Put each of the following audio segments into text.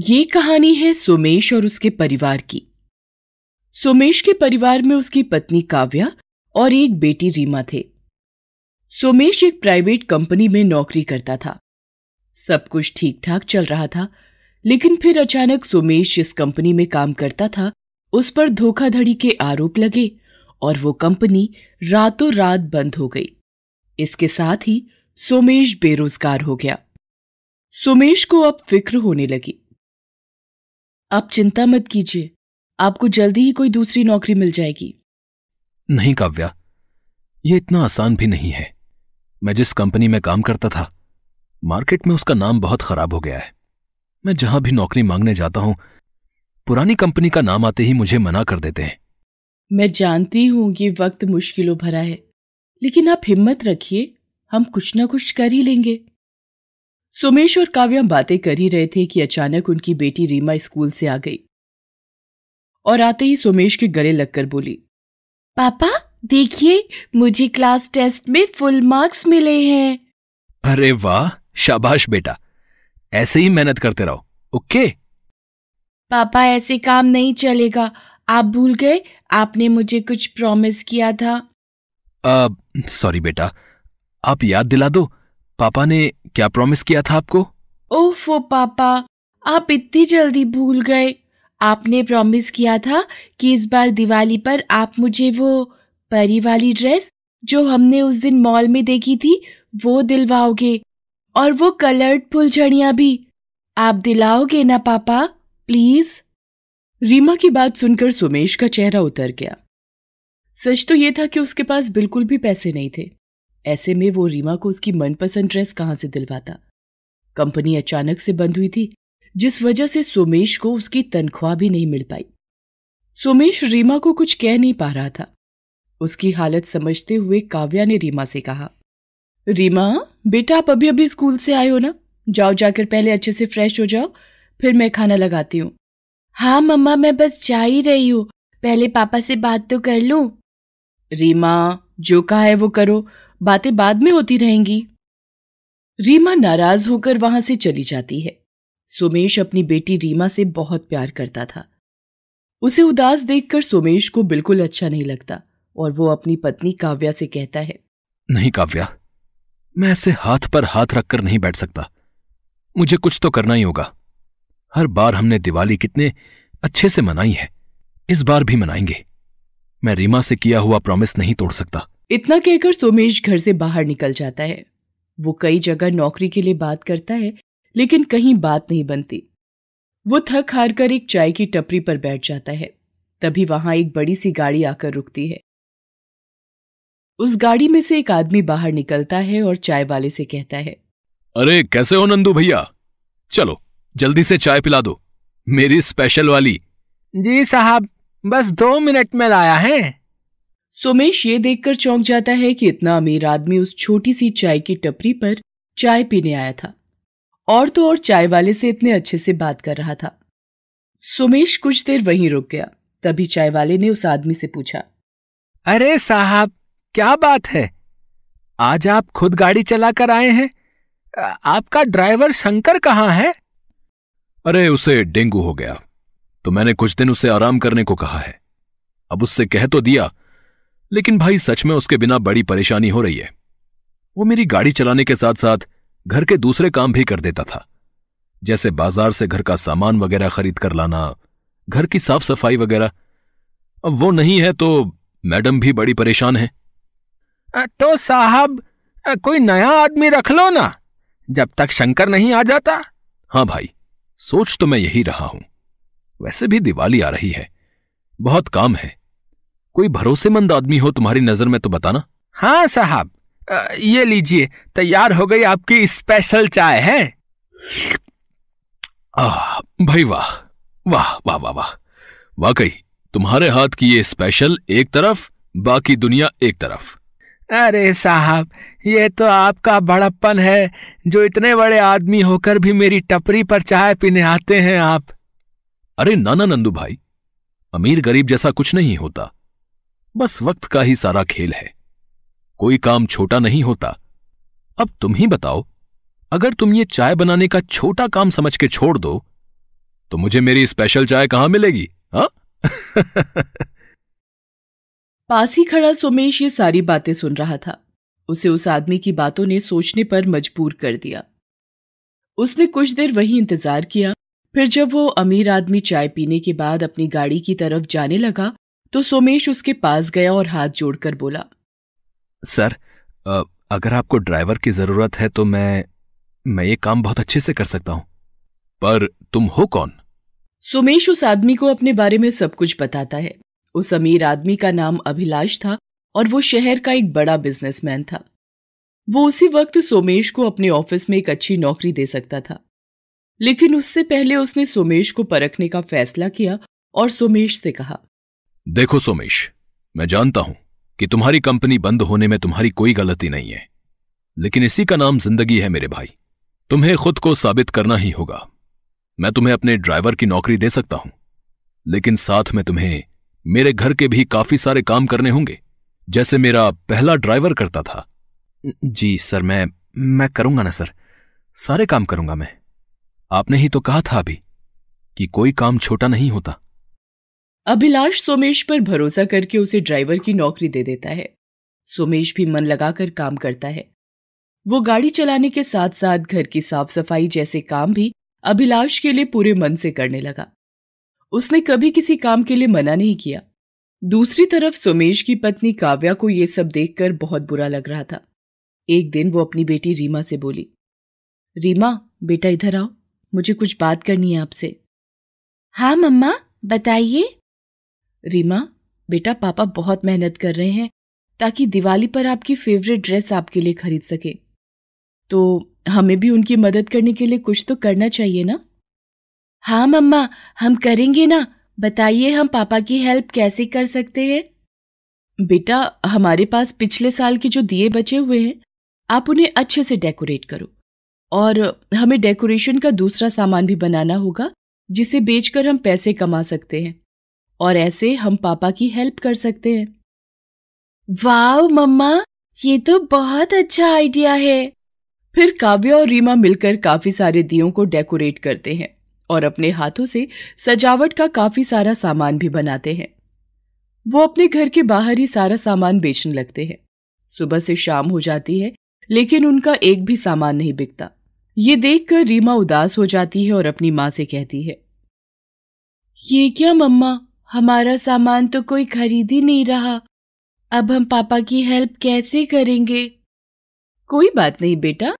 ये कहानी है सोमेश और उसके परिवार की सोमेश के परिवार में उसकी पत्नी काव्या और एक बेटी रीमा थे सोमेश एक प्राइवेट कंपनी में नौकरी करता था सब कुछ ठीक ठाक चल रहा था लेकिन फिर अचानक सोमेश जिस कंपनी में काम करता था उस पर धोखाधड़ी के आरोप लगे और वो कंपनी रातों रात बंद हो गई इसके साथ ही सोमेश बेरोजगार हो गया सोमेश को अब फिक्र होने लगी आप चिंता मत कीजिए आपको जल्दी ही कोई दूसरी नौकरी मिल जाएगी नहीं काव्या ये इतना आसान भी नहीं है मैं जिस कंपनी में काम करता था मार्केट में उसका नाम बहुत खराब हो गया है मैं जहां भी नौकरी मांगने जाता हूं पुरानी कंपनी का नाम आते ही मुझे मना कर देते हैं मैं जानती हूं ये वक्त मुश्किलों भरा है लेकिन आप हिम्मत रखिए हम कुछ ना कुछ कर ही लेंगे सुमेश और काव्या बातें कर ही रहे थे कि अचानक उनकी बेटी रीमा स्कूल से आ गई और आते ही सुमेश के गले लगकर बोली पापा देखिए मुझे क्लास टेस्ट में फुल मार्क्स मिले हैं अरे वाह शाबाश बेटा ऐसे ही मेहनत करते रहो ओके पापा ऐसे काम नहीं चलेगा आप भूल गए आपने मुझे कुछ प्रॉमिस किया था सॉरी बेटा आप याद दिला दो पापा ने क्या प्रॉमिस किया था आपको ओफो पापा आप इतनी जल्दी भूल गए आपने प्रॉमिस किया था कि इस बार दिवाली पर आप मुझे वो परी वाली ड्रेस जो हमने उस दिन मॉल में देखी थी वो दिलवाओगे और वो कलर्ड फुलझड़िया भी आप दिलाओगे ना पापा प्लीज रीमा की बात सुनकर सुमेश का चेहरा उतर गया सच तो ये था कि उसके पास बिल्कुल भी पैसे नहीं थे ऐसे में वो रीमा को उसकी मनपसंद ड्रेस कहां से दिलवाता कंपनी अचानक से बंद हुई थी जिस वजह से सोमेश को उसकी तनख्वाह भी नहीं मिल पाई सोमेश रीमा को कुछ कह नहीं पा रहा था उसकी हालत समझते हुए काव्या ने रीमा से कहा रीमा बेटा आप अभी अभी स्कूल से आए हो ना जाओ जाकर पहले अच्छे से फ्रेश हो जाओ फिर मैं खाना लगाती हूँ हाँ मम्मा मैं बस जा ही रही हूँ पहले पापा से बात तो कर लूँ रीमा जो कहा है वो करो बातें बाद में होती रहेंगी रीमा नाराज होकर वहां से चली जाती है सोमेश अपनी बेटी रीमा से बहुत प्यार करता था उसे उदास देखकर सोमेश को बिल्कुल अच्छा नहीं लगता और वो अपनी पत्नी काव्या से कहता है नहीं काव्या मैं ऐसे हाथ पर हाथ रखकर नहीं बैठ सकता मुझे कुछ तो करना ही होगा हर बार हमने दिवाली कितने अच्छे से मनाई है इस बार भी मनाएंगे मैं रीमा से किया हुआ प्रॉमिस नहीं तोड़ सकता इतना कहकर सोमेश घर से बाहर निकल जाता है वो कई जगह नौकरी के लिए बात करता है लेकिन कहीं बात नहीं बनती वो थक हार कर एक चाय की टपरी पर बैठ जाता है तभी वहां एक बड़ी सी गाड़ी आकर रुकती है उस गाड़ी में से एक आदमी बाहर निकलता है और चाय वाले से कहता है अरे कैसे हो नंदू भैया चलो जल्दी से चाय पिला दो मेरी स्पेशल वाली जी साहब बस दो मिनट में लाया है सोमेश ये देखकर चौंक जाता है कि इतना अमीर आदमी उस छोटी सी चाय की टपरी पर चाय पीने आया था और तो और चाय वाले से इतने अच्छे से बात कर रहा था सुमेश कुछ देर वहीं रुक गया तभी चाय वाले ने उस आदमी से पूछा अरे साहब क्या बात है आज आप खुद गाड़ी चलाकर आए हैं आपका ड्राइवर शंकर कहाँ है अरे उसे डेंगू हो गया तो मैंने कुछ दिन उसे आराम करने को कहा है अब उससे कह तो दिया लेकिन भाई सच में उसके बिना बड़ी परेशानी हो रही है वो मेरी गाड़ी चलाने के साथ साथ घर के दूसरे काम भी कर देता था जैसे बाजार से घर का सामान वगैरह खरीद कर लाना घर की साफ सफाई वगैरह अब वो नहीं है तो मैडम भी बड़ी परेशान है तो साहब कोई नया आदमी रख लो ना जब तक शंकर नहीं आ जाता हाँ भाई सोच तो मैं यही रहा हूं वैसे भी दिवाली आ रही है बहुत काम है कोई भरोसेमंद आदमी हो तुम्हारी नजर में तो बताना हाँ साहब ये लीजिए तैयार हो गई आपकी स्पेशल चाय है आ, भाई वाह वाह वाह वाह वाह वाकई तुम्हारे हाथ की ये स्पेशल एक तरफ बाकी दुनिया एक तरफ अरे साहब ये तो आपका बड़प्पन है जो इतने बड़े आदमी होकर भी मेरी टपरी पर चाय पीने आते हैं आप अरे नाना नंदू भाई अमीर गरीब जैसा कुछ नहीं होता बस वक्त का ही सारा खेल है कोई काम छोटा नहीं होता अब तुम ही बताओ अगर तुम ये चाय बनाने का छोटा काम समझ के छोड़ दो तो मुझे मेरी स्पेशल चाय कहां मिलेगी हाँ पास ही खड़ा सोमेश ये सारी बातें सुन रहा था उसे उस आदमी की बातों ने सोचने पर मजबूर कर दिया उसने कुछ देर वही इंतजार किया फिर जब वो अमीर आदमी चाय पीने के बाद अपनी गाड़ी की तरफ जाने लगा तो सोमेश उसके पास गया और हाथ जोड़कर बोला सर अगर आपको ड्राइवर की जरूरत है तो मैं मैं ये काम बहुत अच्छे से कर सकता हूँ पर तुम हो कौन सुमेश उस आदमी को अपने बारे में सब कुछ बताता है उस अमीर आदमी का नाम अभिलाष था और वो शहर का एक बड़ा बिजनेसमैन था वो उसी वक्त सोमेश को अपने ऑफिस में एक अच्छी नौकरी दे सकता था लेकिन उससे पहले उसने सोमेश को परखने का फैसला किया और सोमेश से कहा देखो सोमेश मैं जानता हूं कि तुम्हारी कंपनी बंद होने में तुम्हारी कोई गलती नहीं है लेकिन इसी का नाम जिंदगी है मेरे भाई तुम्हें खुद को साबित करना ही होगा मैं तुम्हें अपने ड्राइवर की नौकरी दे सकता हूं लेकिन साथ में तुम्हें मेरे घर के भी काफी सारे काम करने होंगे जैसे मेरा पहला ड्राइवर करता था जी सर मैं मैं करूंगा ना सर सारे काम करूंगा मैं आपने ही तो कहा था अभी कि कोई काम छोटा नहीं होता अभिलाष सोमेश पर भरोसा करके उसे ड्राइवर की नौकरी दे देता है सोमेश भी मन लगाकर काम करता है वो गाड़ी चलाने के साथ साथ घर की साफ सफाई जैसे काम भी अभिलाष के लिए पूरे मन से करने लगा उसने कभी किसी काम के लिए मना नहीं किया दूसरी तरफ सोमेश की पत्नी काव्या को यह सब देखकर बहुत बुरा लग रहा था एक दिन वो अपनी बेटी रीमा से बोली रीमा बेटा इधर आओ मुझे कुछ बात करनी है आपसे हाँ मम्मा बताइए रीमा बेटा पापा बहुत मेहनत कर रहे हैं ताकि दिवाली पर आपकी फेवरेट ड्रेस आपके लिए खरीद सके तो हमें भी उनकी मदद करने के लिए कुछ तो करना चाहिए ना हाँ मम्मा हम करेंगे ना बताइए हम पापा की हेल्प कैसे कर सकते हैं बेटा हमारे पास पिछले साल के जो दिए बचे हुए हैं आप उन्हें अच्छे से डेकोरेट करो और हमें डेकोरेशन का दूसरा सामान भी बनाना होगा जिसे बेचकर हम पैसे कमा सकते हैं और ऐसे हम पापा की हेल्प कर सकते हैं वाह मम्मा ये तो बहुत अच्छा आइडिया है फिर काव्या और रीमा मिलकर काफी सारे दियों को डेकोरेट करते हैं और अपने हाथों से सजावट का काफी सारा सामान भी बनाते हैं वो अपने घर के बाहर ही सारा सामान बेचने लगते हैं सुबह से शाम हो जाती है लेकिन उनका एक भी सामान नहीं बिकता ये देखकर रीमा उदास हो जाती है और अपनी माँ से कहती है ये क्या मम्मा हमारा सामान तो कोई खरीद ही नहीं रहा अब हम पापा की हेल्प कैसे करेंगे कोई बात नहीं बेटा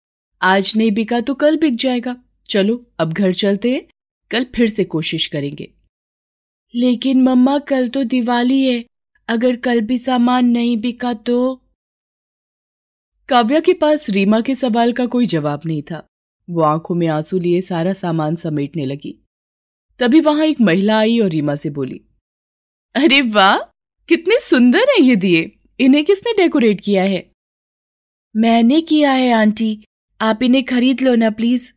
आज नहीं बिका तो कल बिक जाएगा चलो अब घर चलते हैं कल फिर से कोशिश करेंगे लेकिन मम्मा कल तो दिवाली है अगर कल भी सामान नहीं बिका तो काव्या के पास रीमा के सवाल का कोई जवाब नहीं था वो आंखों में आंसू लिए सारा सामान समेटने लगी तभी वहां एक महिला आई और रीमा से बोली अरे वाह कितने सुंदर हैं ये दिए इन्हें किसने डेकोरेट किया है मैंने किया है आंटी आप इन्हें खरीद लो ना प्लीज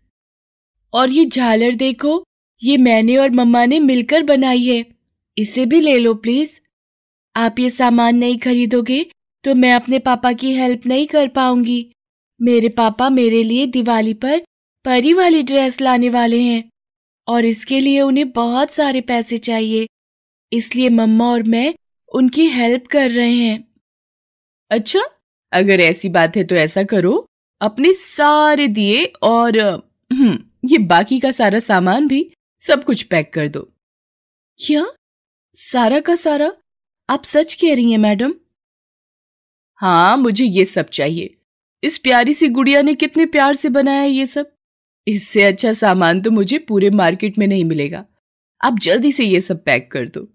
और ये झालर देखो ये मैंने और मम्मा ने मिलकर बनाई है इसे भी ले लो प्लीज आप ये सामान नहीं खरीदोगे तो मैं अपने पापा की हेल्प नहीं कर पाऊंगी मेरे पापा मेरे लिए दिवाली पर परी वाली ड्रेस लाने वाले हैं और इसके लिए उन्हें बहुत सारे पैसे चाहिए इसलिए मम्मा और मैं उनकी हेल्प कर रहे हैं अच्छा अगर ऐसी बात है तो ऐसा करो अपने सारे दिए और हम्म, ये बाकी का सारा सामान भी सब कुछ पैक कर दो क्या सारा का सारा आप सच कह रही हैं मैडम हाँ मुझे ये सब चाहिए इस प्यारी सी गुड़िया ने कितने प्यार से बनाया ये सब इससे अच्छा सामान तो मुझे पूरे मार्केट में नहीं मिलेगा आप जल्दी से ये सब पैक कर दो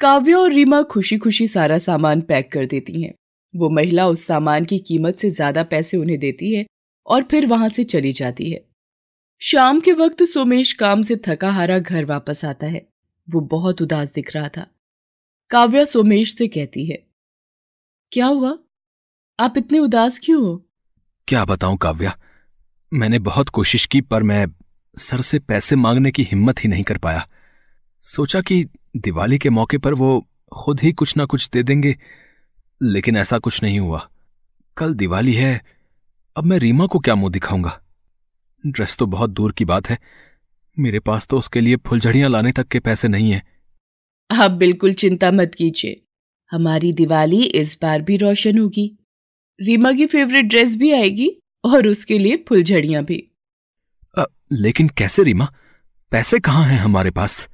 काव्य और रीमा खुशी खुशी सारा सामान पैक कर देती हैं वो महिला उस सामान की कीमत से ज्यादा पैसे उन्हें देती है और फिर वहां से चली जाती है शाम के वक्त सोमेश काम से थका हारा घर वापस आता है वो बहुत उदास दिख रहा था काव्या सोमेश से कहती है क्या हुआ आप इतने उदास क्यों हो क्या बताऊं काव्या मैंने बहुत कोशिश की पर मैं सर से पैसे मांगने की हिम्मत ही नहीं कर पाया सोचा कि दिवाली के मौके पर वो खुद ही कुछ ना कुछ दे देंगे लेकिन ऐसा कुछ नहीं हुआ कल दिवाली है अब मैं रीमा को क्या मुंह दिखाऊंगा ड्रेस तो बहुत दूर की बात है मेरे पास तो उसके लिए फुलझड़ियां लाने तक के पैसे नहीं है आप बिल्कुल चिंता मत कीजिए हमारी दिवाली इस बार भी रोशन होगी रीमा की फेवरेट ड्रेस भी आएगी और उसके लिए फुलझड़ियां भी आ, लेकिन कैसे रीमा पैसे कहाँ हैं हमारे पास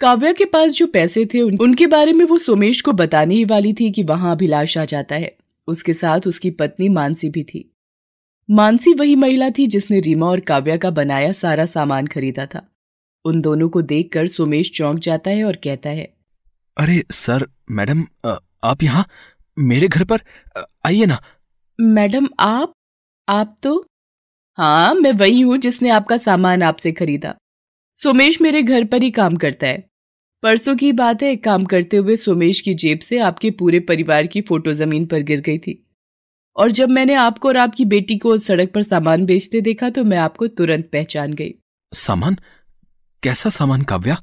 काव्या के पास जो पैसे थे उनके बारे में वो सोमेश को बताने ही वाली थी कि वहां अभिलाष आ जाता है उसके साथ उसकी पत्नी मानसी भी थी मानसी वही महिला थी जिसने रीमा और काव्या का बनाया सारा सामान खरीदा था उन दोनों को देखकर सोमेश चौंक जाता है और कहता है अरे सर मैडम आप यहाँ मेरे घर पर आइए ना मैडम आप आप तो हाँ मैं वही हूँ जिसने आपका सामान आपसे खरीदा सोमेश मेरे घर पर ही काम करता है परसों की बात है एक काम करते हुए सोमेश की जेब से आपके पूरे परिवार की फोटो जमीन पर गिर गई थी और जब मैंने आपको और आपकी बेटी को सड़क पर सामान बेचते देखा तो मैं आपको तुरंत पहचान गई सामान कैसा सामान काव्या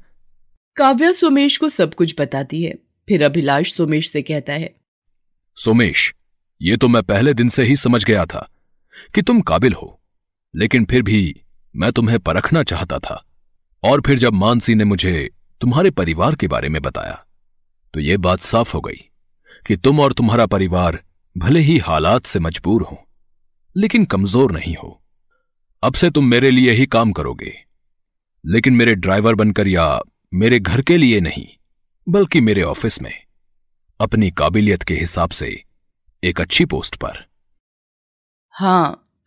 काव्या सोमेश को सब कुछ बताती है फिर अभिलाष सोमेश से कहता है सोमेश ये तो मैं पहले दिन से ही समझ गया था कि तुम काबिल हो लेकिन फिर भी मैं तुम्हें परखना चाहता था और फिर जब मानसी ने मुझे तुम्हारे परिवार के बारे में बताया तो यह बात साफ हो गई कि तुम और तुम्हारा परिवार भले ही हालात से मजबूर हो लेकिन कमजोर नहीं हो अब से तुम मेरे लिए ही काम करोगे लेकिन मेरे ड्राइवर बनकर या मेरे घर के लिए नहीं बल्कि मेरे ऑफिस में अपनी काबिलियत के हिसाब से एक अच्छी पोस्ट पर हाँ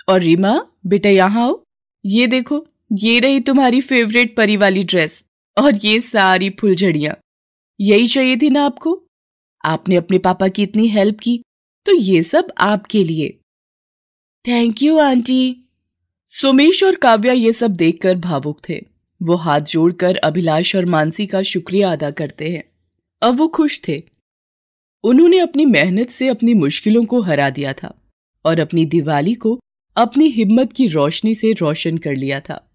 और रीमा बेटा यहां आओ ये देखो ये रही तुम्हारी फेवरेट परी वाली ड्रेस और ये सारी फुलझड़ियां यही चाहिए थी ना आपको आपने अपने पापा की इतनी हेल्प की तो ये सब आपके लिए थैंक यू आंटी सुमेश और काव्या ये सब देखकर भावुक थे वो हाथ जोड़कर अभिलाष और मानसी का शुक्रिया अदा करते हैं अब वो खुश थे उन्होंने अपनी मेहनत से अपनी मुश्किलों को हरा दिया था और अपनी दिवाली को अपनी हिम्मत की रोशनी से रोशन कर लिया था